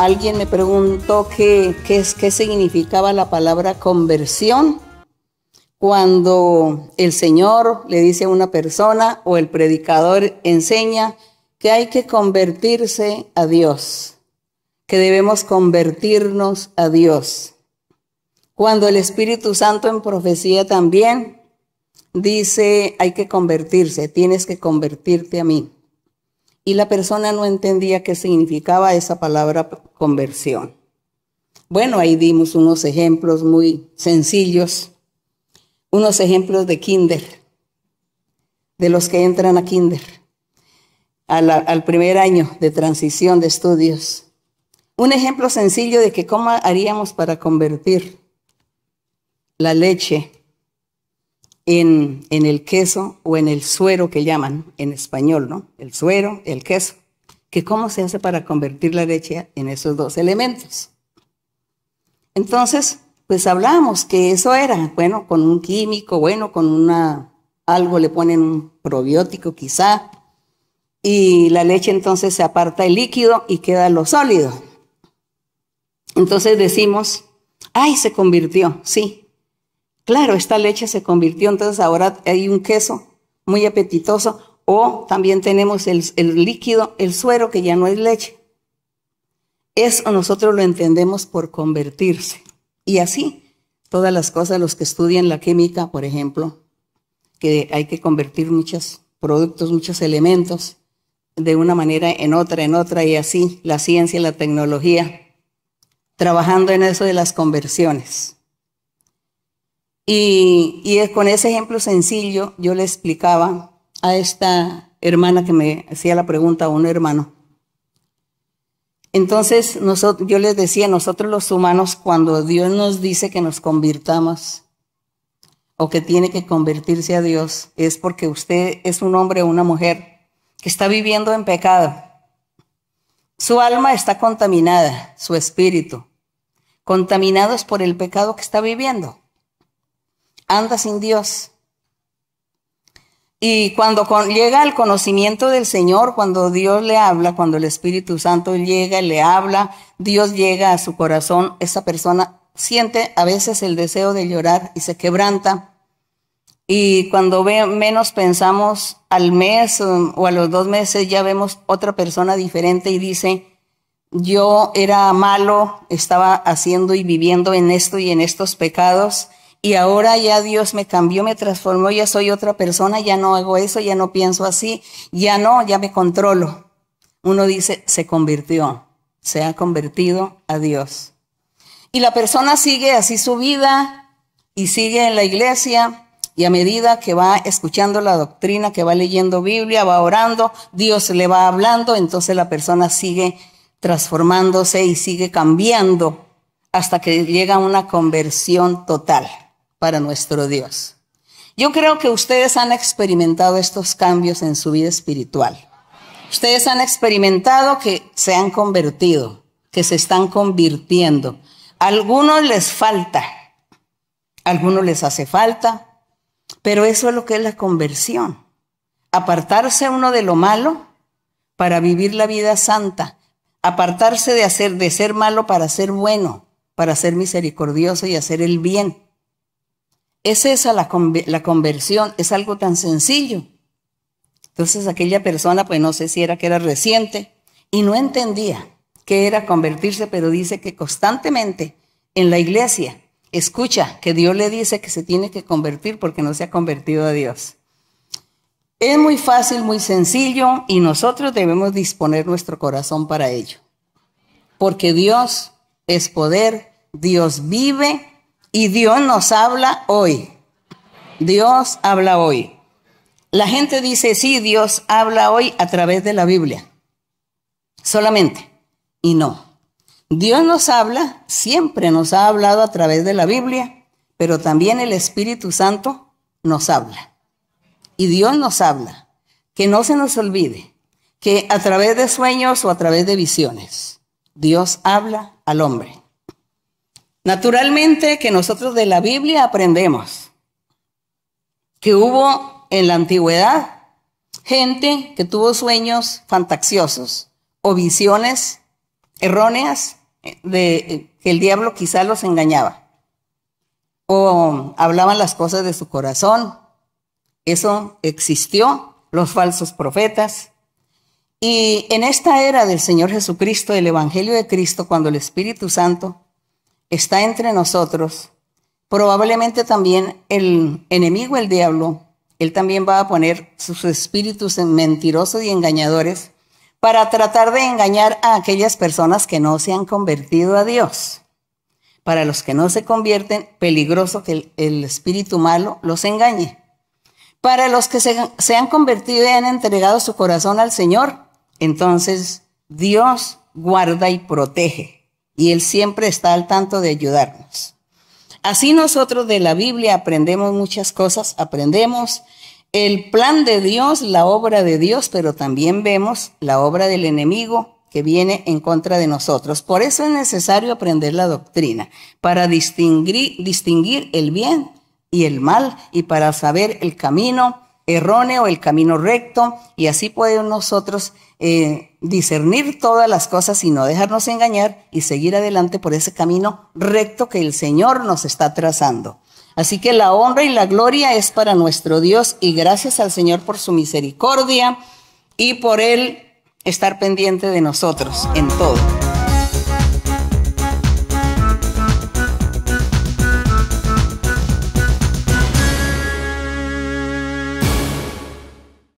Alguien me preguntó qué, qué, qué significaba la palabra conversión cuando el Señor le dice a una persona o el predicador enseña que hay que convertirse a Dios, que debemos convertirnos a Dios. Cuando el Espíritu Santo en profecía también dice, hay que convertirse, tienes que convertirte a mí y la persona no entendía qué significaba esa palabra conversión. Bueno, ahí dimos unos ejemplos muy sencillos, unos ejemplos de kinder, de los que entran a kinder, al primer año de transición de estudios. Un ejemplo sencillo de que cómo haríamos para convertir la leche en, el queso o en el suero que llaman en español, ¿no? El suero, el queso. Que cómo se hace para convertir la leche en esos dos elementos. Entonces, pues hablamos que eso era, bueno, con un químico, bueno, con una, algo le ponen un probiótico quizá, y la leche entonces se aparta el líquido y queda lo sólido. Entonces decimos, ay, se convirtió, sí, Claro, esta leche se convirtió, entonces ahora hay un queso muy apetitoso o también tenemos el, el líquido, el suero, que ya no es leche. Eso nosotros lo entendemos por convertirse. Y así, todas las cosas, los que estudian la química, por ejemplo, que hay que convertir muchos productos, muchos elementos, de una manera en otra, en otra, y así, la ciencia, la tecnología, trabajando en eso de las conversiones. Y, con ese ejemplo sencillo yo le explicaba a esta hermana que me hacía la pregunta, a un hermano. Entonces nosotros, yo les decía, nosotros los humanos, cuando Dios nos dice que nos convirtamos o que tiene que convertirse a Dios, es porque usted es un hombre o una mujer que está viviendo en pecado. Su alma está contaminada, su espíritu, contaminados por el pecado que está viviendo anda sin Dios. Y cuando llega al conocimiento del Señor, cuando Dios le habla, cuando el Espíritu Santo llega y le habla, Dios llega a su corazón, esa persona siente a veces el deseo de llorar y se quebranta. Y cuando ve, menos pensamos al mes um, o a los dos meses, ya vemos otra persona diferente y dice, yo era malo, estaba haciendo y viviendo en esto y en estos pecados y ahora ya Dios me cambió, me transformó, ya soy otra persona, ya no hago eso, ya no pienso así, ya no, ya me controlo. Uno dice, se convirtió, se ha convertido a Dios. Y la persona sigue así su vida y sigue en la iglesia y a medida que va escuchando la doctrina, que va leyendo Biblia, va orando, Dios le va hablando, entonces la persona sigue transformándose y sigue cambiando hasta que llega a una conversión total para nuestro Dios. Yo creo que ustedes han experimentado estos cambios en su vida espiritual. Ustedes han experimentado que se han convertido, que se están convirtiendo. algunos les falta, algunos les hace falta, pero eso es lo que es la conversión. Apartarse uno de lo malo para vivir la vida santa, apartarse de hacer de ser malo para ser bueno, para ser misericordioso y hacer el bien. Es esa la, la conversión, es algo tan sencillo. Entonces aquella persona, pues no sé si era que era reciente y no entendía qué era convertirse, pero dice que constantemente en la iglesia escucha que Dios le dice que se tiene que convertir porque no se ha convertido a Dios. Es muy fácil, muy sencillo y nosotros debemos disponer nuestro corazón para ello. Porque Dios es poder, Dios vive y Dios nos habla hoy. Dios habla hoy. La gente dice, sí, Dios habla hoy a través de la Biblia. Solamente. Y no. Dios nos habla, siempre nos ha hablado a través de la Biblia, pero también el Espíritu Santo nos habla. Y Dios nos habla. Que no se nos olvide que a través de sueños o a través de visiones, Dios habla al hombre. Naturalmente que nosotros de la Biblia aprendemos que hubo en la antigüedad gente que tuvo sueños fantasiosos o visiones erróneas de que el diablo quizá los engañaba o hablaban las cosas de su corazón. Eso existió, los falsos profetas. Y en esta era del Señor Jesucristo, el Evangelio de Cristo, cuando el Espíritu Santo está entre nosotros, probablemente también el enemigo, el diablo, él también va a poner sus espíritus en mentirosos y engañadores para tratar de engañar a aquellas personas que no se han convertido a Dios. Para los que no se convierten, peligroso que el, espíritu malo los engañe. Para los que se han convertido y han entregado su corazón al Señor, entonces Dios guarda y protege y Él siempre está al tanto de ayudarnos. Así nosotros de la Biblia aprendemos muchas cosas, aprendemos el plan de Dios, la obra de Dios, pero también vemos la obra del enemigo que viene en contra de nosotros. Por eso es necesario aprender la doctrina, para distinguir, el bien y el mal y para saber el camino erróneo, el camino recto, y así podemos nosotros eh, discernir todas las cosas y no dejarnos engañar y seguir adelante por ese camino recto que el Señor nos está trazando. Así que la honra y la gloria es para nuestro Dios y gracias al Señor por su misericordia y por Él estar pendiente de nosotros en todo.